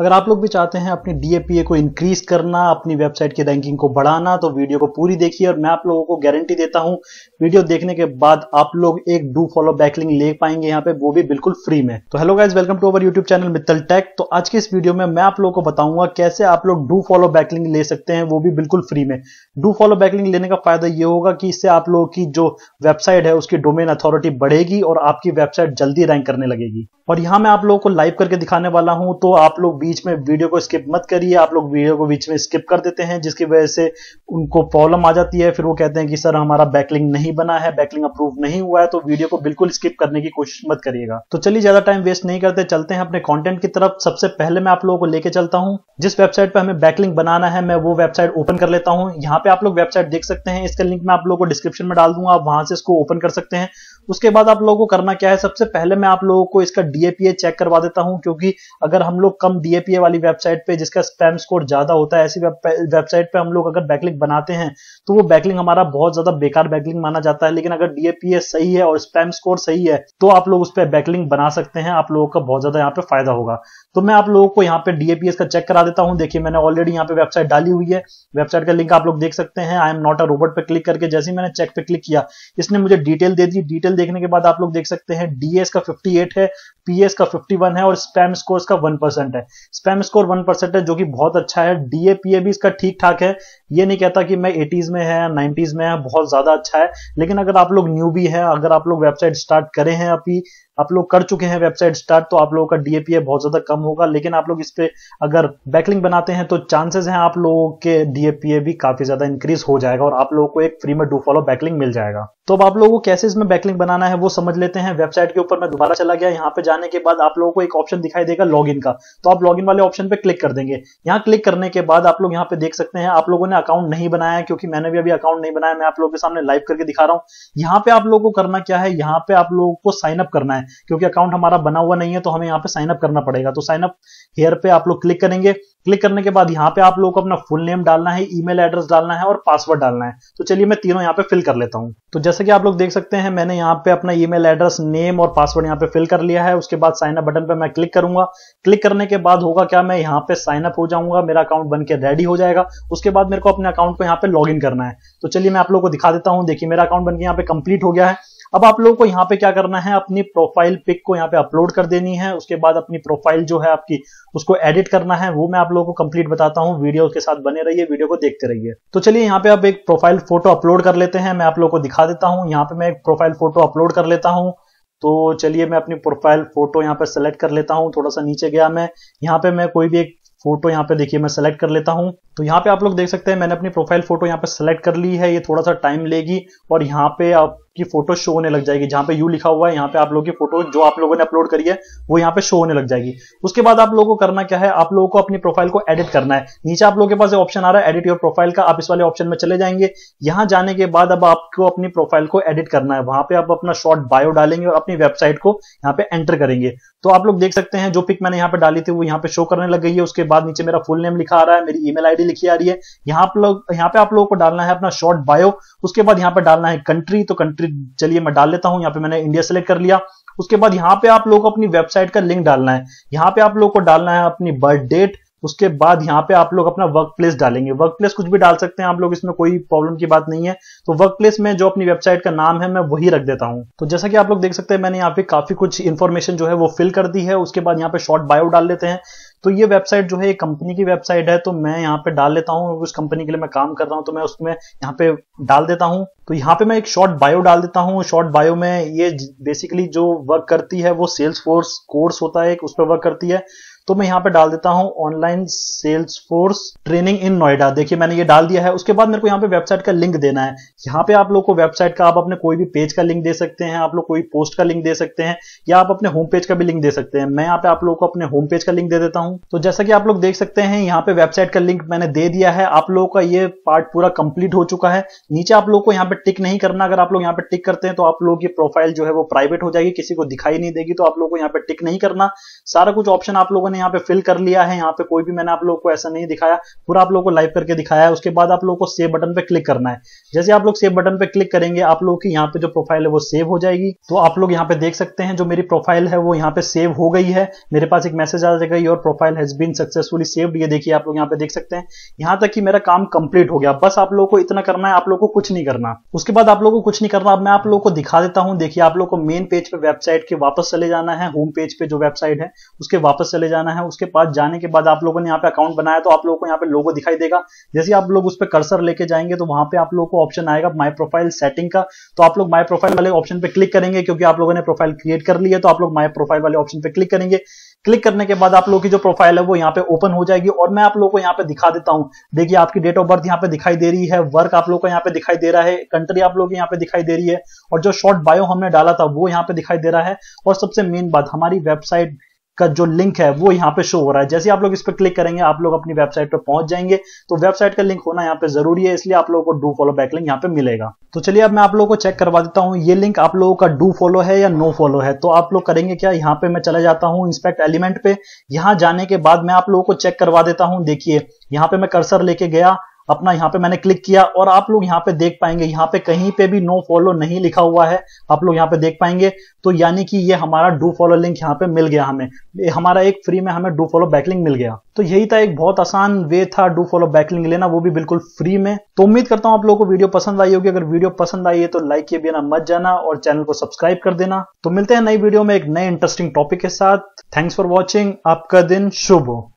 अगर आप लोग भी चाहते हैं अपनी डीएपीए को इंक्रीज करना अपनी वेबसाइट की रैंकिंग को बढ़ाना तो वीडियो को पूरी देखिए और मैं आप लोगों को गारंटी देता हूं वीडियो देखने के बाद आप लोग एक डू फॉलो बैकलिंग ले पाएंगे यहाँ पे वो भी बिल्कुल फ्री में तो hello guys welcome to our YouTube channel Mittal Tech तो आज के इस वीडियो में मैं आप लोगों को बताऊंगा कैसे आप लोग डू फॉलो बैकलिंग ले सकते हैं वो भी बिल्कुल फ्री में डू फॉलो बैकलिंग लेने का फायदा ये होगा कि इससे आप लोगों की जो वेबसाइट है उसकी डोमेन अथॉरिटी बढ़ेगी और आपकी वेबसाइट जल्दी रैंक करने लगेगी और यहां मैं आप लोगों को लाइव करके दिखाने वाला हूँ तो आप लोग बीच में वीडियो को स्किप मत करिए आप लोग वीडियो को बीच में स्किप कर देते हैं जिसकी वजह से उनको प्रॉब्लम आ जाती है फिर वो कहते हैं कि सर हमारा बैकलिंग नहीं बना है बैकलिंग अप्रूव नहीं हुआ है तो वीडियो को बिल्कुल स्किप करने की कोशिश मत करिएगा तो चलिए ज्यादा टाइम वेस्ट नहीं करते चलते हैं अपने कॉन्टेंट की तरफ सबसे पहले मैं आप लोगों को लेकर चलता हूँ जिस वेबसाइट पर हमें बैकलिंग बनाना है मैं वो वेबसाइट ओपन कर लेता हूँ यहाँ पे आप लोग वेबसाइट देख सकते हैं इसका लिंक मैं आप लोगों को डिस्क्रिप्शन में डाल दूंगा आप वहां से इसको ओपन कर सकते हैं उसके बाद आप लोगों को करना क्या है सबसे पहले मैं आप लोगों को इसका डीएपीए चेक करवा देता हूं क्योंकि अगर हम लोग कम डीएपीए वाली वेबसाइट पे जिसका स्पैम स्कोर ज्यादा होता है ऐसी वेबसाइट पे हम लोग अगर बैकलिंग बनाते हैं तो वो बैकलिंग हमारा बहुत ज्यादा बेकार बैकलिंग माना जाता है लेकिन अगर डीएपीए सही है और स्पैम स्कोर सही है तो आप लोग उस पर बैकलिंग बना सकते हैं आप लोगों का बहुत ज्यादा यहाँ पे फायदा होगा तो मैं आप लोगों को यहाँ पे डीएपीएस का चेक करा देता हूँ देखिए मैंने ऑलरेडी यहाँ पे वेबसाइट डाली हुई है वेबसाइट का लिंक आप लोग देख सकते हैं I am not a robot पे क्लिक करके जैसे ही मैंने चेक पे क्लिक किया इसने मुझे डिटेल दे दी डिटेल देखने के बाद आप लोग देख सकते हैं डीएस का 58 है पीएस का 51 है और स्पैम स्कोर का 1 परसेंट है स्पैम स्कोर 1 परसेंट है जो कि बहुत अच्छा है डीएपीए भी इसका ठीक ठाक है ये नहीं कहता कि मैं एटीज में है नाइन्टीज में है बहुत ज्यादा अच्छा है लेकिन अगर आप लोग न्यू भी है अगर आप लोग वेबसाइट स्टार्ट करे हैं अभी आप लोग कर चुके हैं वेबसाइट स्टार्ट तो आप लोगों का डीएपीए बहुत ज्यादा कम होगा लेकिन आप लोग इस पर अगर बैकलिंग बनाते हैं तो चांसेस हैं आप लोगों के डीएपीए भी काफी ज्यादा इंक्रीज हो जाएगा और आप लोगों को एक फ्री में डू फॉलो बैकलिंग मिल जाएगा तो अब आप लोगों को कैसे इसमें बैकलिंग बनाना है वो समझ लेते हैं वेबसाइट के ऊपर मैं दोबारा चला गया यहाँ पे जाने के बाद आप लोगों को एक ऑप्शन दिखाई देगा लॉग का तो आप लॉगिन वाले ऑप्शन पे क्लिक कर देंगे यहाँ क्लिक करने के बाद आप लोग यहाँ पे देख सकते हैं आप लोगों ने अकाउंट नहीं बनाया क्योंकि मैंने भी अभी अकाउंट नहीं बनाया मैं आप लोगों के सामने लाइव करके दिखा रहा हूं यहाँ पे आप लोगों को करना क्या है यहाँ पे आप लोगों को साइन अप करना है क्योंकि अकाउंट हमारा बना हुआ नहीं है तो हमें यहाँ पे साइन अप करना पड़ेगा तो साइन अप हेयर पे आप लोग क्लिक करेंगे क्लिक करने के बाद यहाँ पे आप लोग को अपना फुल नेम डालना है ईमेल एड्रेस डालना है और पासवर्ड डालना है तो चलिए मैं तीनों यहाँ पे फिल कर लेता हूँ तो जैसे कि आप लोग देख सकते हैं मैंने यहाँ पे अपना ईमेल एड्रेस नेम और पासवर्ड यहाँ पे फिल कर लिया है उसके बाद साइनअप बटन पे मैं क्लिक करूंगा क्लिक करने के बाद होगा क्या मैं यहाँ पे साइन अप हो जाऊंगा मेरा अकाउंट बन के रेडी हो जाएगा उसके बाद मेरे को अपने अकाउंट को यहाँ पे लॉग करना है तो चलिए मैं आप लोग को दिखा देता हूँ देखिए मेरा अकाउंट बन के यहाँ पे कंप्लीट हो गया है अब आप लोगों को यहाँ पे क्या करना है अपनी प्रोफाइल पिक को यहाँ पे अपलोड कर देनी है उसके बाद अपनी प्रोफाइल जो है आपकी उसको एडिट करना है वो मैं आप लोगों को कंप्लीट बताता हूँ वीडियो के साथ बने रहिए वीडियो को देखते रहिए तो चलिए यहाँ पे आप एक प्रोफाइल फोटो अपलोड कर लेते हैं मैं आप लोगों को दिखा देता हूँ यहाँ पे मैं एक प्रोफाइल फोटो अपलोड कर लेता हूँ तो चलिए मैं अपनी प्रोफाइल फोटो यहाँ पे सेलेक्ट कर लेता हूँ थोड़ा सा नीचे गया मैं यहाँ पे मैं कोई भी एक फोटो यहाँ पे देखिए मैं सेलेक्ट कर लेता हूँ तो यहाँ पे आप लोग देख सकते हैं मैंने अपनी प्रोफाइल फोटो यहाँ पे सेलेक्ट कर ली है ये थोड़ा सा टाइम लेगी और यहाँ पे आप की फोटो शो होने लग जाएगी जहां पे यू लिखा हुआ है यहाँ पे आप लोगों की फोटो जो आप लोगों ने अपलोड करी है वो यहाँ पे शो होने लग जाएगी उसके बाद आप लोगों को करना क्या है आप लोगों को अपनी प्रोफाइल को एडिट करना है नीचे आप लोगों के पास ऑप्शन आ रहा है एडिट योर प्रोफाइल का आप इस वाले ऑप्शन में चले जाएंगे यहां जाने के बाद अब आपको अपनी प्रोफाइल को एडिट करना है वहां पर आप अपना शॉर्ट बायो डालेंगे और अपनी वेबसाइट को यहाँ पे एंटर करेंगे तो आप लोग देख सकते हैं जो पिक मैंने यहाँ पे डाली थी वो यहाँ पे शो करने लग गई है उसके बाद नीचे मेरा फुल नेम लिखा आ रहा है मेरी ईमेल आईडी लिखी आ रही है यहाँ आप लोग यहाँ पे आप लोगों को डालना है अपना शॉर्ट बायो उसके बाद यहाँ पे डालना है कंट्री तो कंट्री चलिए मैं डाल लेता हूं यहाँ पे मैंने इंडिया सेलेक्ट कर लिया उसके बाद यहाँ पे आप लोग को अपनी वेबसाइट का लिंक डालना है यहाँ पे आप लोग को डालना है अपनी बर्थ डेट उसके बाद यहाँ पे आप लोग अपना वर्क प्लेस डालेंगे वर्क प्लेस कुछ भी डाल सकते हैं आप लोग इसमें कोई प्रॉब्लम की बात नहीं है तो वर्क प्लेस में जो अपनी वेबसाइट का नाम है मैं वही रख देता हूँ तो जैसा कि आप लोग देख सकते हैं मैंने यहाँ पे काफी कुछ इन्फॉर्मेशन जो है वो फिल कर दी है उसके बाद यहाँ पे शॉर्ट बायो डाल लेते हैं तो ये वेबसाइट जो है एक कंपनी की वेबसाइट है तो मैं यहाँ पे डाल लेता हूँ उस कंपनी के लिए मैं काम कर रहा हूँ तो मैं उसमें यहाँ पे डाल देता हूँ तो यहाँ पे मैं एक शॉर्ट बायो डाल देता हूँ शॉर्ट बायो में ये बेसिकली जो वर्क करती है वो सेल्स फोर्स कोर्स होता है उस पर वर्क करती है तो मैं यहाँ पे डाल देता हूँ online Salesforce training in Noida देखिए मैंने ये डाल दिया है उसके बाद मेरे को यहाँ पे वेबसाइट का लिंक देना है यहाँ पे आप लोग को वेबसाइट का आप अपने कोई भी पेज का लिंक दे सकते हैं आप लोग कोई पोस्ट का लिंक दे सकते हैं या आप अपने होम पेज का भी लिंक दे सकते हैं मैं यहाँ पे आप लोग को अपने होम पेज का लिंक दे देता हूँ तो जैसा कि आप लोग देख सकते हैं यहाँ पे वेबसाइट का लिंक मैंने दे दिया है आप लोगों का ये पार्ट पूरा कंप्लीट हो चुका है नीचे आप लोग को यहाँ पे टिक नहीं करना अगर आप लोग यहाँ पे टिक करते हैं तो आप लोग की प्रोफाइल जो है वो प्राइवेट हो जाएगी किसी को दिखाई नहीं देगी तो आप लोग को यहाँ पे टिक नहीं करना सारा कुछ ऑप्शन आप लोगों मैंने यहाँ पे फिल कर लिया है यहाँ पे कोई भी मैंने आप लोग को ऐसा नहीं दिखाया पूरा आप लोग को लाइव करके दिखाया है उसके बाद आप लोग को सेव बटन पे क्लिक करना है जैसे आप लोग सेव बटन पे क्लिक करेंगे आप लोग की यहाँ पे जो प्रोफाइल है वो सेव हो जाएगी तो आप लोग यहाँ पे देख सकते हैं जो मेरी प्रोफाइल है वो यहाँ पे सेव हो गई है मेरे पास एक मैसेज आ जाएगा your profile has been successfully saved ये देखिए आप लोग यहाँ पे देख सकते हैं यहाँ तक कि मेरा काम कंप्लीट हो गया बस आप लोग को इतना करना है आप लोग को कुछ नहीं करना उसके बाद आप लोग को कुछ नहीं करना अब मैं आप लोग को दिखा देता हूँ देखिए आप लोग को मेन पेज पे वेबसाइट के वापस चले जाना है होम पेज पे जो वेबसाइट है उसके वापस चले जाना जाना है उसके पास जाने के बाद आप लोगों ने यहाँ पे अकाउंट बनाया तो आप लोगों को यहाँ पे लोगो दिखाई देगा जैसे आप लोग उस पर कर्सर लेके जाएंगे तो वहां पे आप लोगों को ऑप्शन आएगा माई प्रोफाइल सेटिंग का तो आप लोग माई प्रोफाइल वाले ऑप्शन पे क्लिक करेंगे क्योंकि आप लोगों ने प्रोफाइल क्रिएट कर लिया तो आप लोग माई प्रोफाइल वाले ऑप्शन पे क्लिक करेंगे क्लिक करने के बाद आप लोग की जो प्रोफाइल है वो यहाँ पे ओपन हो जाएगी और मैं आप लोगों को यहाँ पे दिखा देता हूँ देखिए आपकी डेट ऑफ बर्थ यहाँ पे दिखाई दे रही है वर्क आप लोग को यहाँ पे दिखाई दे रहा है कंट्री आप लोग यहाँ पे दिखाई दे रही है और जो शॉर्ट बायो हमने डाला था वो यहाँ पे दिखाई दे रहा है और सबसे मेन बात हमारी वेबसाइट का जो लिंक है वो यहाँ पे शो हो रहा है जैसे आप लोग इस पर क्लिक करेंगे आप लोग अपनी वेबसाइट पर पहुंच जाएंगे तो वेबसाइट का लिंक होना यहाँ पे जरूरी है इसलिए आप लोगों को डू फॉलो बैक लिंक यहाँ पे मिलेगा तो चलिए अब मैं आप लोगों को चेक करवा देता हूँ ये लिंक आप लोगों का डू फॉलो है या नो फॉलो है तो आप लोग करेंगे क्या यहाँ पे मैं चला जाता हूँ इंस्पेक्ट एलिमेंट पे यहाँ जाने के बाद मैं आप लोगों को चेक करवा देता हूँ देखिए यहाँ पे मैं कर्सर लेके गया अपना यहाँ पे मैंने क्लिक किया और आप लोग यहाँ पे देख पाएंगे यहाँ पे कहीं पे भी नो फॉलो नहीं लिखा हुआ है आप लोग यहाँ पे देख पाएंगे तो यानी कि ये हमारा डू फॉलो लिंक यहाँ पे मिल गया हमें हमारा एक फ्री में हमें डू फॉलो बैकलिंग मिल गया तो यही था एक बहुत आसान वे था डू फॉलो बैकलिंग लेना वो भी बिल्कुल फ्री में तो उम्मीद करता हूँ आप लोगों को वीडियो पसंद आई होगी अगर वीडियो पसंद आई है तो लाइक किए बिना मत जाना और चैनल को सब्सक्राइब कर देना तो मिलते हैं नई वीडियो में एक नए इंटरेस्टिंग टॉपिक के साथ थैंक्स फॉर वॉचिंग आपका दिन शुभ हो